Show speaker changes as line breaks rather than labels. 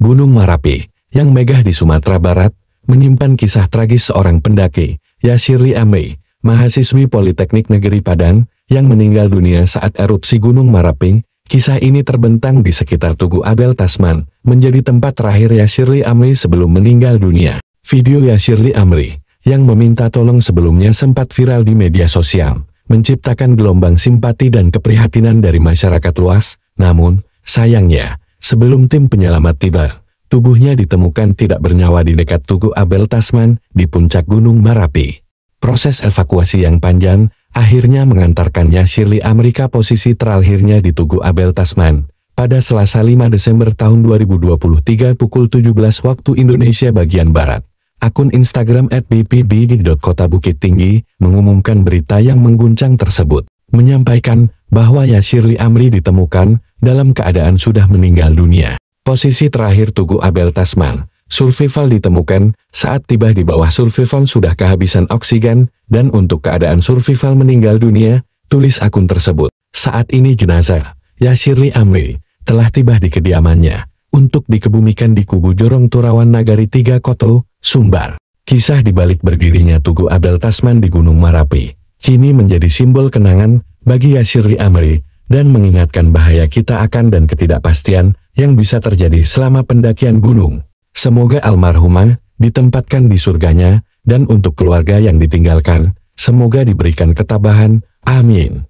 Gunung Marapi, yang megah di Sumatera Barat, menyimpan kisah tragis seorang pendaki, Yasiri Amei, mahasiswi Politeknik Negeri Padang, yang meninggal dunia saat erupsi Gunung Marapi. Kisah ini terbentang di sekitar Tugu Abel Tasman, menjadi tempat terakhir Yasirli Amri sebelum meninggal dunia. Video Yasirli Amri, yang meminta tolong sebelumnya sempat viral di media sosial, menciptakan gelombang simpati dan keprihatinan dari masyarakat luas, namun, sayangnya, Sebelum tim penyelamat tiba, tubuhnya ditemukan tidak bernyawa di dekat Tugu Abel Tasman di puncak Gunung Marapi. Proses evakuasi yang panjang akhirnya mengantarkannya Shirley Amerika posisi terakhirnya di Tugu Abel Tasman. Pada Selasa 5 Desember tahun 2023 pukul 17 waktu Indonesia bagian Barat, akun Instagram @bpb.kota_bukit_tinggi mengumumkan berita yang mengguncang tersebut, menyampaikan bahwa Yashirli Amri ditemukan dalam keadaan sudah meninggal dunia. Posisi terakhir Tugu Abel Tasman, survival ditemukan saat tiba di bawah survival sudah kehabisan oksigen, dan untuk keadaan survival meninggal dunia, tulis akun tersebut. Saat ini jenazah, Yashirli Amri, telah tiba di kediamannya, untuk dikebumikan di kubu Jorong Turawan Nagari Tiga Koto, Sumbar. Kisah di balik berdirinya Tugu Abel Tasman di Gunung Marapi, kini menjadi simbol kenangan bagi Yashirli Amri, dan mengingatkan bahaya kita akan dan ketidakpastian yang bisa terjadi selama pendakian gunung. Semoga almarhumah ditempatkan di surganya, dan untuk keluarga yang ditinggalkan, semoga diberikan ketabahan. Amin.